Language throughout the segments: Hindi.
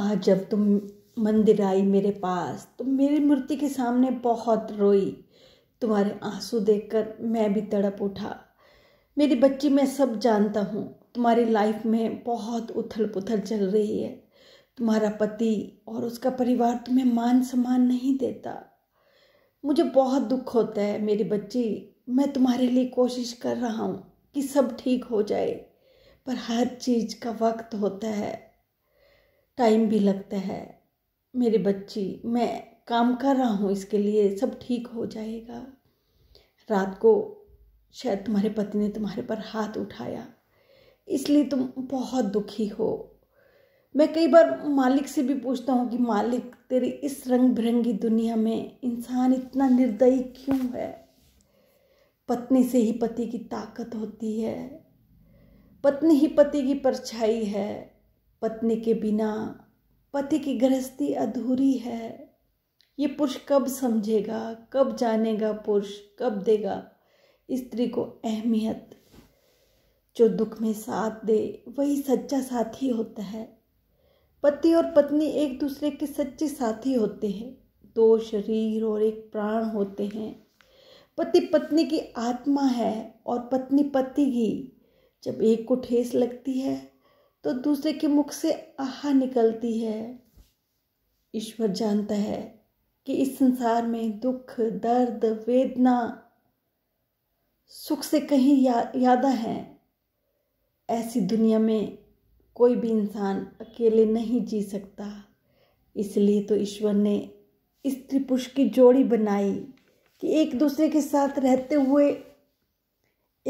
आज जब तुम मंदिर आई मेरे पास तो मेरी मूर्ति के सामने बहुत रोई तुम्हारे आंसू देखकर मैं भी तड़प उठा मेरी बच्ची मैं सब जानता हूँ तुम्हारी लाइफ में बहुत उथल पुथल चल रही है तुम्हारा पति और उसका परिवार तुम्हें मान सम्मान नहीं देता मुझे बहुत दुख होता है मेरी बच्ची मैं तुम्हारे लिए कोशिश कर रहा हूँ कि सब ठीक हो जाए पर हर चीज़ का वक्त होता है टाइम भी लगता है मेरी बच्ची मैं काम कर रहा हूँ इसके लिए सब ठीक हो जाएगा रात को शायद तुम्हारे पति ने तुम्हारे पर हाथ उठाया इसलिए तुम बहुत दुखी हो मैं कई बार मालिक से भी पूछता हूँ कि मालिक तेरी इस रंग बिरंगी दुनिया में इंसान इतना निर्दयी क्यों है पत्नी से ही पति की ताकत होती है पत्नी ही पति की परछाई है पत्नी के बिना पति की गृहस्थी अधूरी है ये पुरुष कब समझेगा कब जानेगा पुरुष कब देगा स्त्री को अहमियत जो दुख में साथ दे वही सच्चा साथी होता है पति और पत्नी एक दूसरे के सच्चे साथी होते हैं दो शरीर और एक प्राण होते हैं पति पत्नी की आत्मा है और पत्नी पति की जब एक को ठेस लगती है तो दूसरे के मुख से आह निकलती है ईश्वर जानता है कि इस संसार में दुख दर्द वेदना सुख से कहीं या, है ऐसी दुनिया में कोई भी इंसान अकेले नहीं जी सकता इसलिए तो ईश्वर ने स्त्री पुरुष की जोड़ी बनाई कि एक दूसरे के साथ रहते हुए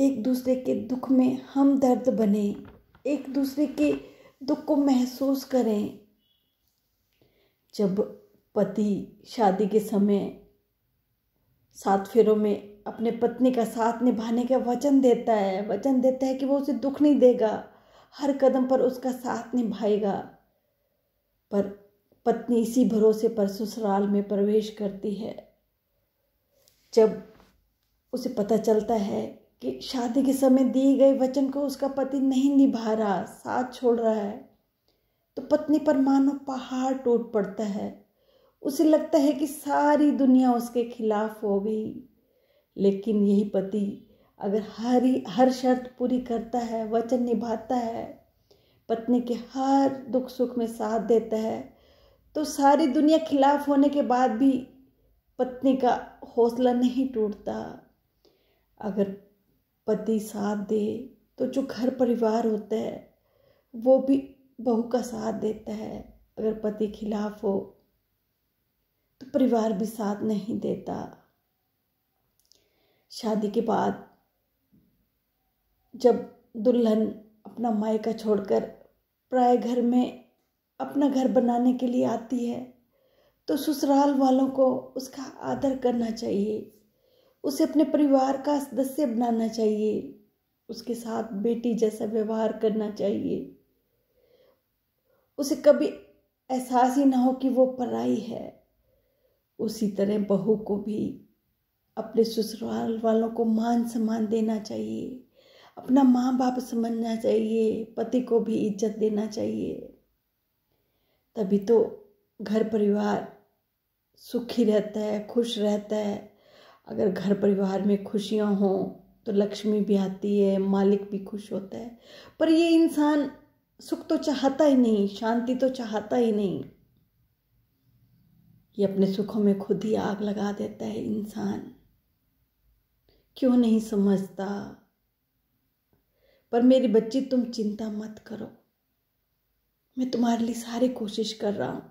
एक दूसरे के दुख में हम दर्द बने एक दूसरे के दुख को महसूस करें जब पति शादी के समय सात फेरों में अपने पत्नी का साथ निभाने का वचन देता है वचन देता है कि वो उसे दुख नहीं देगा हर कदम पर उसका साथ निभाएगा पर पत्नी इसी भरोसे पर ससुराल में प्रवेश करती है जब उसे पता चलता है कि शादी के समय दिए गए वचन को उसका पति नहीं निभा रहा साथ छोड़ रहा है तो पत्नी पर मानो पहाड़ टूट पड़ता है उसे लगता है कि सारी दुनिया उसके खिलाफ हो गई लेकिन यही पति अगर हर हर शर्त पूरी करता है वचन निभाता है पत्नी के हर दुख सुख में साथ देता है तो सारी दुनिया खिलाफ होने के बाद भी पत्नी का हौसला नहीं टूटता अगर पति साथ दे तो जो घर परिवार होता है वो भी बहू का साथ देता है अगर पति खिलाफ हो तो परिवार भी साथ नहीं देता शादी के बाद जब दुल्हन अपना मायका छोड़कर प्राय घर में अपना घर बनाने के लिए आती है तो ससुराल वालों को उसका आदर करना चाहिए उसे अपने परिवार का सदस्य बनाना चाहिए उसके साथ बेटी जैसा व्यवहार करना चाहिए उसे कभी एहसास ही ना हो कि वो पराई है उसी तरह बहू को भी अपने ससुराल वालों को मान सम्मान देना चाहिए अपना माँ बाप समझना चाहिए पति को भी इज्जत देना चाहिए तभी तो घर परिवार सुखी रहता है खुश रहता है अगर घर परिवार में खुशियाँ हों तो लक्ष्मी भी आती है मालिक भी खुश होता है पर ये इंसान सुख तो चाहता ही नहीं शांति तो चाहता ही नहीं ये अपने सुखों में खुद ही आग लगा देता है इंसान क्यों नहीं समझता पर मेरी बच्ची तुम चिंता मत करो मैं तुम्हारे लिए सारी कोशिश कर रहा हूँ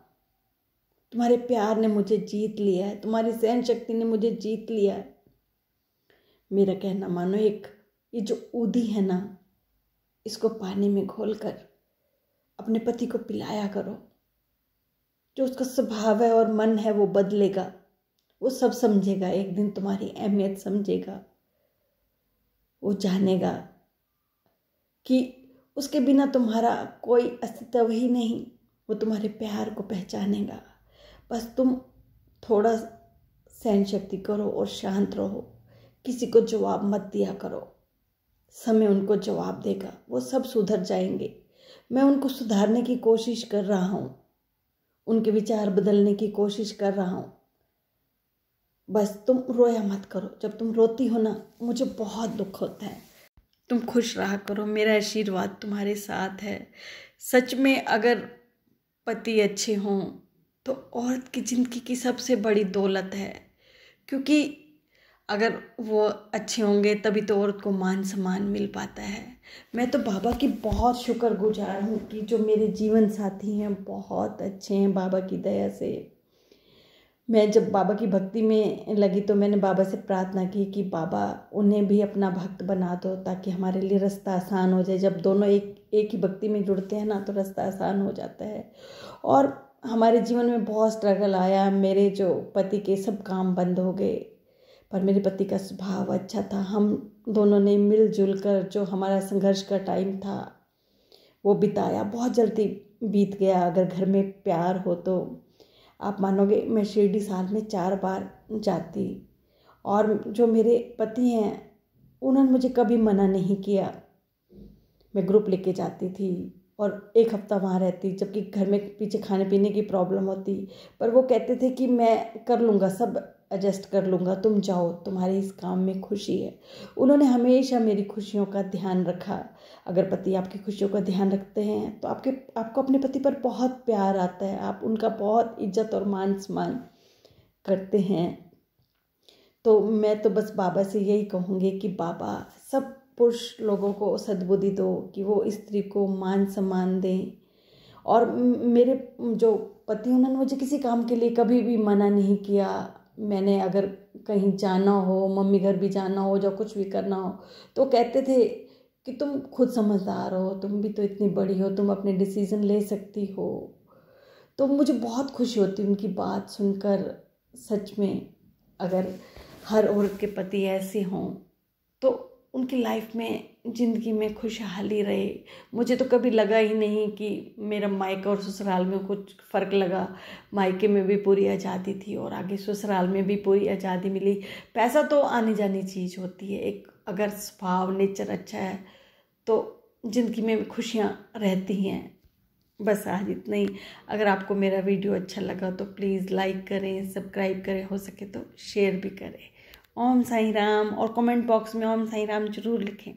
तुम्हारे प्यार ने मुझे जीत लिया है तुम्हारी सहन शक्ति ने मुझे जीत लिया है मेरा कहना मानो एक ये जो ऊदी है ना इसको पानी में घोल कर अपने पति को पिलाया करो जो उसका स्वभाव है और मन है वो बदलेगा वो सब समझेगा एक दिन तुम्हारी अहमियत समझेगा वो जानेगा कि उसके बिना तुम्हारा कोई अस्तित्व ही नहीं वो तुम्हारे प्यार को पहचानेगा बस तुम थोड़ा सहन शक्ति करो और शांत रहो किसी को जवाब मत दिया करो समय उनको जवाब देगा वो सब सुधर जाएंगे मैं उनको सुधारने की कोशिश कर रहा हूँ उनके विचार बदलने की कोशिश कर रहा हूँ बस तुम रोया मत करो जब तुम रोती हो ना मुझे बहुत दुख होता है तुम खुश रहा करो मेरा आशीर्वाद तुम्हारे साथ है सच में अगर पति अच्छे हों तो औरत की ज़िंदगी की सबसे बड़ी दौलत है क्योंकि अगर वो अच्छे होंगे तभी तो औरत को मान सम्मान मिल पाता है मैं तो बाबा की बहुत शुक्र गुजार हूँ कि जो मेरे जीवन साथी हैं बहुत अच्छे हैं बाबा की दया से मैं जब बाबा की भक्ति में लगी तो मैंने बाबा से प्रार्थना की कि बाबा उन्हें भी अपना भक्त बना दो ताकि हमारे लिए रास्ता आसान हो जाए जब दोनों एक एक ही भक्ति में जुड़ते हैं ना तो रास्ता आसान हो जाता है और हमारे जीवन में बहुत स्ट्रगल आया मेरे जो पति के सब काम बंद हो गए पर मेरे पति का स्वभाव अच्छा था हम दोनों ने मिलजुल कर जो हमारा संघर्ष का टाइम था वो बिताया बहुत जल्दी बीत गया अगर घर में प्यार हो तो आप मानोगे मैं शिरडी साल में चार बार जाती और जो मेरे पति हैं उन्होंने मुझे कभी मना नहीं किया मैं ग्रुप लेके जाती थी और एक हफ्ता वहाँ रहती जबकि घर में पीछे खाने पीने की प्रॉब्लम होती पर वो कहते थे कि मैं कर लूँगा सब एडजस्ट कर लूँगा तुम जाओ तुम्हारे इस काम में खुशी है उन्होंने हमेशा मेरी खुशियों का ध्यान रखा अगर पति आपकी खुशियों का ध्यान रखते हैं तो आपके आपको अपने पति पर बहुत प्यार आता है आप उनका बहुत इज्जत और मान सम्मान करते हैं तो मैं तो बस बाबा से यही कहूँगी कि बाबा सब पुरुष लोगों को सद्बुद्धि दो कि वो स्त्री को मान सम्मान दें और मेरे जो पति उन्होंने मुझे किसी काम के लिए कभी भी मना नहीं किया मैंने अगर कहीं जाना हो मम्मी घर भी जाना हो या कुछ भी करना हो तो कहते थे कि तुम खुद समझदार हो तुम भी तो इतनी बड़ी हो तुम अपने डिसीज़न ले सकती हो तो मुझे बहुत खुशी होती उनकी बात सुनकर सच में अगर हर औरत के पति ऐसे हों तो उनकी लाइफ में ज़िंदगी में खुशहाली रहे मुझे तो कभी लगा ही नहीं कि मेरा मायका और ससुराल में कुछ फ़र्क लगा मायके में भी पूरी आज़ादी थी और आगे ससुराल में भी पूरी आज़ादी मिली पैसा तो आने जानी चीज़ होती है एक अगर स्वभाव नेचर अच्छा है तो ज़िंदगी में खुशियाँ रहती हैं बस आज इतना ही अगर आपको मेरा वीडियो अच्छा लगा तो प्लीज़ लाइक करें सब्सक्राइब करें हो सके तो शेयर भी करें ओम साई राम और कमेंट बॉक्स में ओम साई राम जरूर लिखें